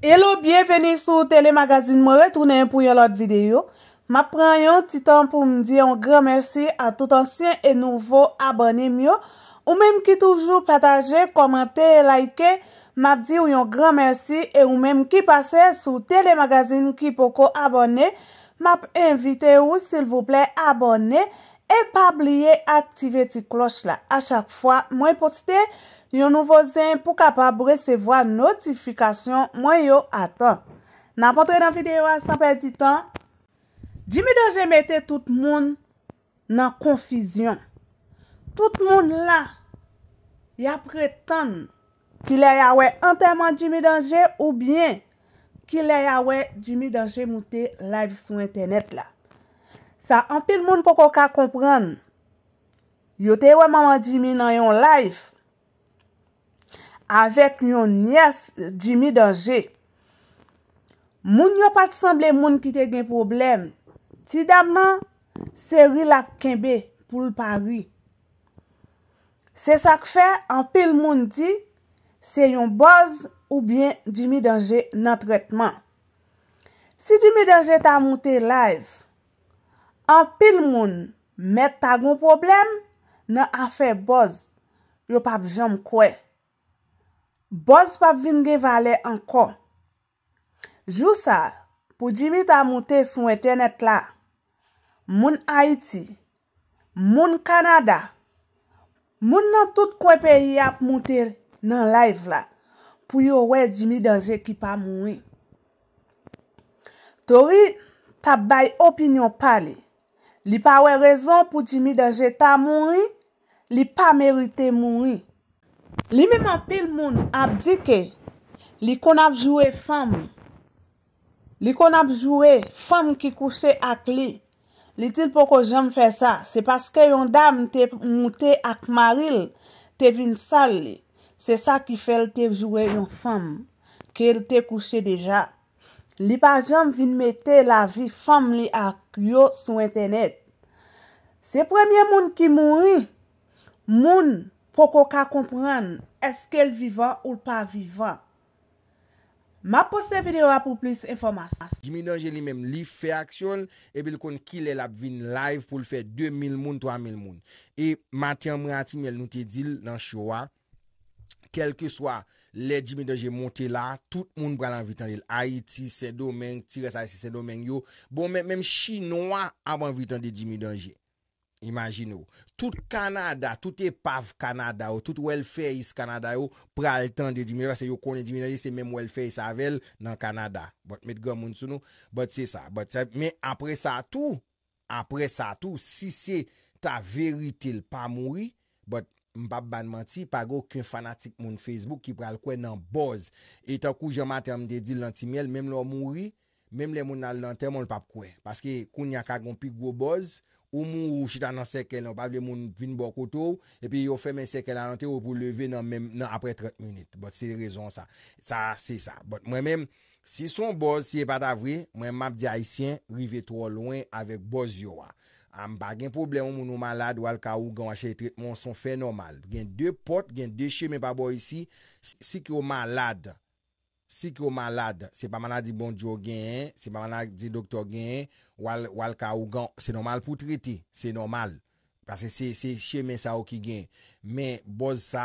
Hello, bienveni sou telemagazine, mwen retounen pou yon lot videyo. Mwen prenen yon titan pou mwen di yon gran mersi a tout ansyen e nouvo abonem yo. Ou menm ki toujou prataje, komente, like, mwen di yon gran mersi. Ou menm ki pase sou telemagazine ki poko abonem, mwen invite ou sil vouple abonem. Epabliye aktive ti kloch la. A chak fwa mwen poste yon nou vozen pou kapab resevo a notifikasyon mwen yo atan. Na potre dan videyo a sanpe di tan. Jimmy Dange mette tout moun nan konfisyon. Tout moun la ya pretan ki la ya we entayman Jimmy Dange ou bien ki la ya we Jimmy Dange moute live sou internet la. Sa anpil moun pou koka kompran, yo te wè maman jimi nan yon laif, avèk yon niyes jimi danje. Moun yo pati sanble moun ki te gen problem, ti damman, se wè la kèmbe pou l'pari. Se sa k fè, anpil moun di, se yon boz ou bien jimi danje nan tretman. Si jimi danje ta moun te laif, An pil moun met ta goun problem nan afe boz yo pap jom kwe. Boz pap vinge vale ankon. Jou sa pou jimi ta moun te sou etenet la. Moun Haiti, moun Kanada, moun nan tout kwe peyi ap moun te nan live la. Pou yo we jimi danje ki pa moun we. To wii ta bay opinyon pale. Li pa wè rezon pou di mi dan jeta mounri, li pa merite mounri. Li mè mè pil moun ap di ke, li kon ap jwè fèm. Li kon ap jwè fèm ki kouche ak li. Li tin poko jom fè sa, se paske yon dam te moutè ak maril te vin sal li. Se sa ki fèl te jwè yon fèm ke el te kouche deja. Li pa jom vin mette la vi fam li ak kyo sou internet. Se premye moun ki moun, moun pokoka kompran eske el viva ou pa viva. Ma poste video a pou plis informasyon. Dimi nan jen li menm li fe aksyon e bil kon kil el ap vin live pou l fe 2000 moun 3000 moun. E matyan mwen atim el nou te dil nan showa. kel ke swa, le di midanje monte la, tout moun bran lan vi tan del. Haiti, Sedoumen, Tires, Haiti, Sedoumen, yo. Bon, men, men, chinois, aban vi tan de di midanje. Imaginou. Tout Kanada, tout epav Kanada yo, tout welfare is Kanada yo, pral tan de di midanje. Vase yo konen di midanje, se men welfare is avel nan Kanada. Bot, met gwa moun sou nou. Bot, se sa. Bot, se, men, apre sa tou, apre sa tou, si se ta verite l pa mouri, bot, Mpap banman ti, pa go kwen fanatik moun Facebook ki pral kwen nan Boz. Etan kou jama tem mde di lantimel, mem lo moun ri, mem le moun al lantem, moun lpap kwen. Paske koun yaka goun pi gwo Boz, ou mou chita nan sekel nan, pap le moun vin bokotou, epi yo fe men sekel nan lantem, ou pou leve nan apre 30 minute. Bot se rezon sa. Sa, se sa. Bot mwen men, si son Boz si e pat avri, mwen map di Aisyen, rive tro lwen avek Boz yowa. Am ba gen problem ou moun ou malade wal ka ou gan wache tritman son fen normal. Gen de pot, gen de cheme pa bo yisi, si ki ou malade, si ki ou malade, se pa man a di bonjo gen, se pa man a di doktor gen, wal ka ou gan, se normal pou triti, se normal. Pase se cheme sa ou ki gen. Men boz sa,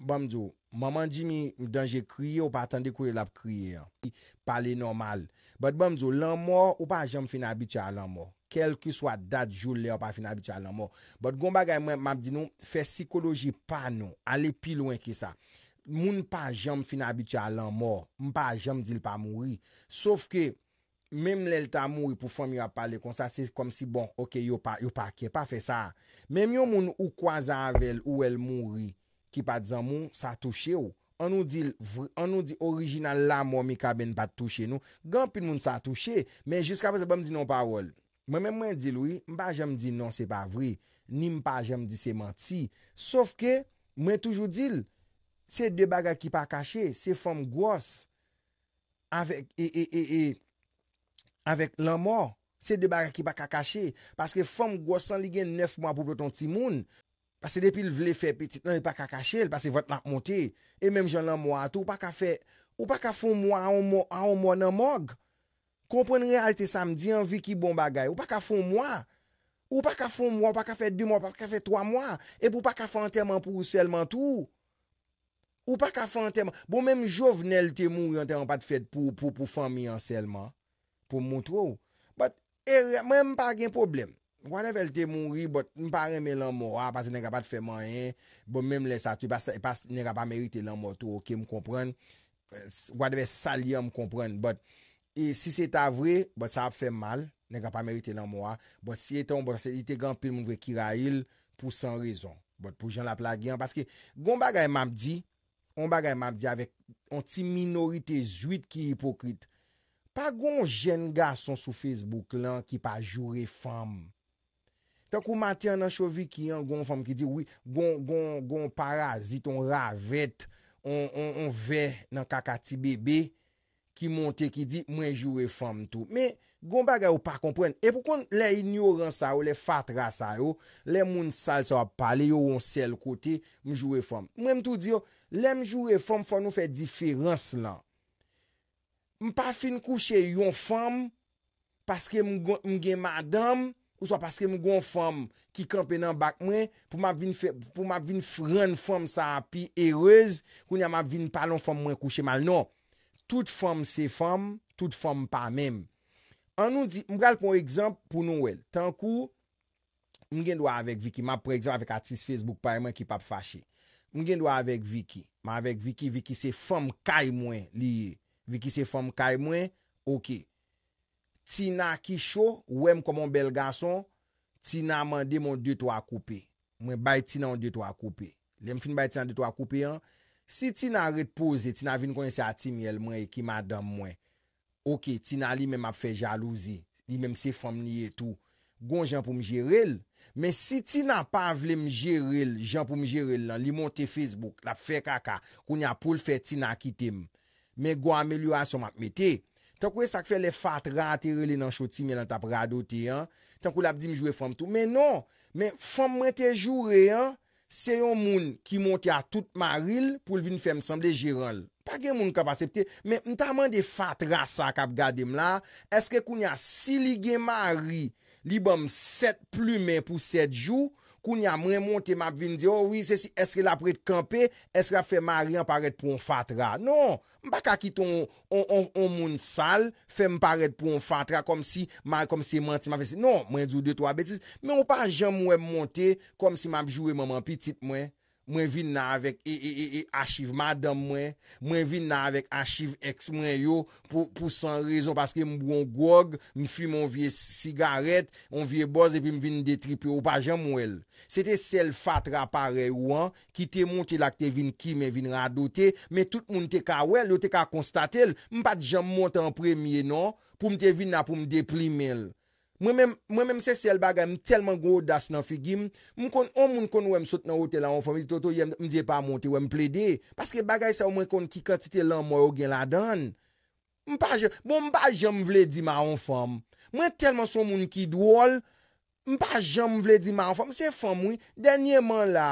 Bamdou, maman di mi danje kriye ou pa atande kouye la p kriye. Pale normal. Bat bamdou, lan mor ou pa jem fina bitya lan mor. Kel ki swa dat joul le ou pa fina bitya lan mor. Bat gomba gay mwen map di nou, fe psikoloji pa nou. Ale pi loin ki sa. Moun pa jem fina bitya lan mor. Mpa jem dil pa mouri. Sof ke, mem lel ta mouri pou fami a pale kon sa, se kom si bon. Ok, yo pa ke, pa fe sa. Mem yo moun ou kwa zanvel ou el mouri. Ki pa di zan moun sa touche ou. An nou di orijinal la moun mi ka ben pa touche nou. Gan pin moun sa touche. Men jiska pou se pa mdi nan parol. Mwen men mwen di loui. Mpa jen mdi nan se pa vri. Ni mpa jen mdi se manti. Sof ke mwen toujou dil. Se de baga ki pa kache. Se fom gos. Avek e e e e. Avek lan moun. Se de baga ki pa kache. Paske fom gos san li gen nef moun pou ploton ti moun. Pase depil vle fè petit nan yon pa kakache l, pase vot nan mwote, e mèm joun nan mwa, tou pa ka fè, ou pa ka foun mwa a on mwa nan mwog, kompon realite samdi an viki bon bagay, ou pa ka foun mwa, ou pa ka foun mwa, ou pa ka fè dwi mwa, ou pa ka fè twa mwa, e pou pa ka fè an teman pou selman tou, ou pa ka fè an teman, pou mèm jovnel te mwou yon teman pa te fèd pou pou pou fami an selman, pou mwot wou, bat, e mèm pa gen probleme, Wade vel te moun ri, bot, mpa reme lan mwa, ah, pasi nega pa te fe mayen, bot, mem lesa tou, pasi nega pa merite lan mwa tou, ok, mkompren, wade ve salyen mkompren, bot, e si se ta vre, bot, sa ap fe mal, nega pa merite lan mwa, ah. bot, si eton, bot, se ite gampil mwen vwe kira il, pou san rezon, bot, pou jan la plagyan, paske, goun bagay map di, goun bagay map di avek, onti minorite zuit ki hipokrit, pa goun jen ga son sou Facebook lan, ki pa jure fam, Ta kou matyen nan chouvi ki yon goun fèm ki di, goun parazit, on ravèt, on vè nan kakati bebe, ki monte ki di, mwen jouwe fèm tou. Me, goun bagay ou pa kompren, e pou kon le ignoran sa ou, le fatra sa ou, le moun sal sa wap pale, yo yon sel kote, mwen jouwe fèm. Mwen mtou diyo, le mjouwe fèm fò nou fè diferans lan. Mpa fin kouche yon fèm, paske mge madam, Ou sa paske mwen gwen fom ki kampe nan bak mwen, pou mwen vin fren fom sa api erez, kwen ya mwen vin palon fom mwen kouche mal. Non, tout fom se fom, tout fom pa mem. An nou di, mwen gal pou ekzamp pou nou el. Tankou, mwen gen do avèk viki. Ma pou ekzamp avèk atis Facebook pari mwen ki pap fache. Mwen gen do avèk viki. Ma avèk viki, viki se fom kay mwen liye. Viki se fom kay mwen, oké. Ti na ki chou, ou em komon bel gason, ti na mande moun detwa koupe. Mwen bayi ti nan detwa koupe. Lem fin bayi ti nan detwa koupe an. Si ti na repose, ti na vin konye sa tim yel mwen e ki madan mwen. Ok, ti na li men ap fe jalouzi. Li men se fom ni etou. Gon jen pou mjerel. Men si ti na pa vle mjerel, jen pou mjerel lan, li monte Facebook, la fe kaka, koun ya pou lfe ti na ki tim. Men gwa me lua som ak metek. Tan kwe sak fe le fat ra atere le nan choti me lan tap rado te, tan kwe la ap di mi jwe fom tou. Men non, men fom mwen te jure, se yon moun ki monte a tout maril pou vin fèm sanble jirol. Pa gen moun kap asepte, men mta man de fat ra sa kap gade m la, eske koun ya si li gen mari li bom set plume pou set jou, Koun ya mwen monte, map vin di, owi, oh se si, eske la prek kampe, eske la fe maryan paret pou an fatra. Non, mba ka kiton, on moun sal, fe mparet pou an fatra, kom si, maryan kom se manti, map ven si. Non, mwen di ou de to a betis, mwen ou pa jen mwen monte, kom si map jowe maman pitit mwen. Mwen vin nan avèk ee ee ee achiv madam mwen, mwen vin nan avèk achiv eks mwen yo pou san rezon paske mwen bon gog, mwen fume mwen vie sigaret, mwen vie boz epi mwen vin detripe ou pa jen mwen. Sete sel fatra pare ou an ki te monte lak te vin ki mwen vin radote, men tout mwen te ka wèl ou te ka konstate l, mwen pa di jen monte an premye nan pou mwen te vin nan pou mwen deplime l. Mwen men se sel bagay, mwen telman gwo das nan figim, mwen kon om moun kon wèm sot nan ote la onfam, itoto yèm mdiye pa monte wèm ple de, paske bagay sa o mwen kon ki katite lan mwen o gen la dan. Bon, mwen pa jèm vle di ma onfam, mwen telman son moun ki dwol, mwen pa jèm vle di ma onfam, mwen se fom wèm, denye man la,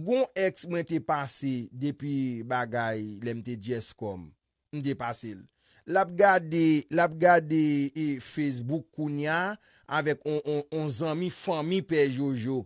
gwo eks mwen te pase depi bagay lèm te diyes kom, mwen te pase lè. Lap gade e, Facebook koun ya avèk 11 an mi fan mi pe Jojo.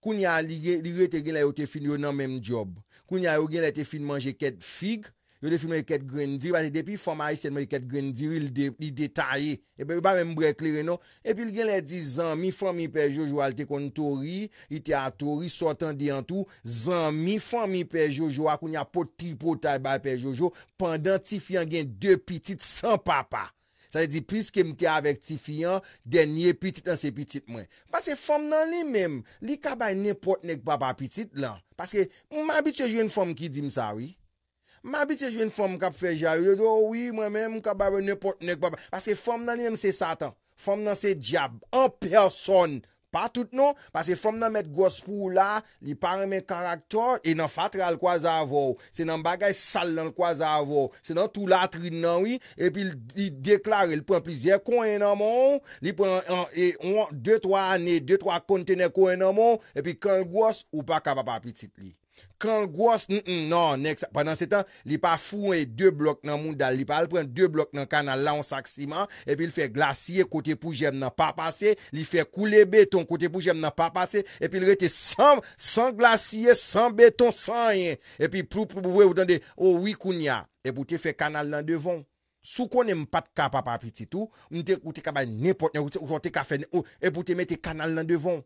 Koun ya ligè te gen la yo te fin yo nan menm job. Koun ya yo gen la te fin manje ket fig. yo defi mwen yon ket gren diri, basi depi foma yon sen mwen yon ket gren diri, yon detaye, epi yon ba mwen mbrek lirin nou, epi yon gen lè di zanmi fomi pe Jojo al te kon tori, ite a tori, sotan di an tou, zanmi fomi pe Jojo akoun yon poti potay ba pe Jojo, pandan ti fiyan gen de pitit san papa, sa yon di pis ke mte avek ti fiyan, denye pitit an se pitit mwen, basi fom nan li men, li kabay ne poten ek papa pitit lan, basi mwen mabit yo jwen fom ki dim sa wii, Mabit se jwen fòm kap fè jari, yo zo, wè mè mè moun kap bè nèpòt nèk bè, paske fòm nan li mèm se satan, fòm nan se djab, an person, pa tout non, paske fòm nan mèt gòspou la, li parè mè karakter, e nan fatre al kwa zavò, se nan bagay sal nan kwa zavò, se nan tout la trin nan wè, epi li deklare, li pren pizè kwen nan mò, li pren 2-3 anè, 2-3 kontene kwen nan mò, epi kwen gòsp ou pa kap ap apitit li. Ken ghost mm, mm, nan, nan, neks, Sheran se tan, li pa fwabyom e dwe blok nan moun dal li. Pan al pou an dwe blok nan kanal la, la ou sak siman. E ppi lèn fè glasye koti p letz nan mpapase. Li fè kou le beton koti p lizan nan ppassere. E ppi uan te sang glasy collapsed xana państwo, sang beton sang yen. Eppi pou pou pou vou ren may kwenye offralire n influenced bymer' Rory's voice. E pute fè kanal nan devon? Sou kwenñ population ki mi bad nw Observer l LEGO no children, un ou kouti kabay, nnipot gen wout să ow te ka fèn. Eupoutre mette kanal nan devon!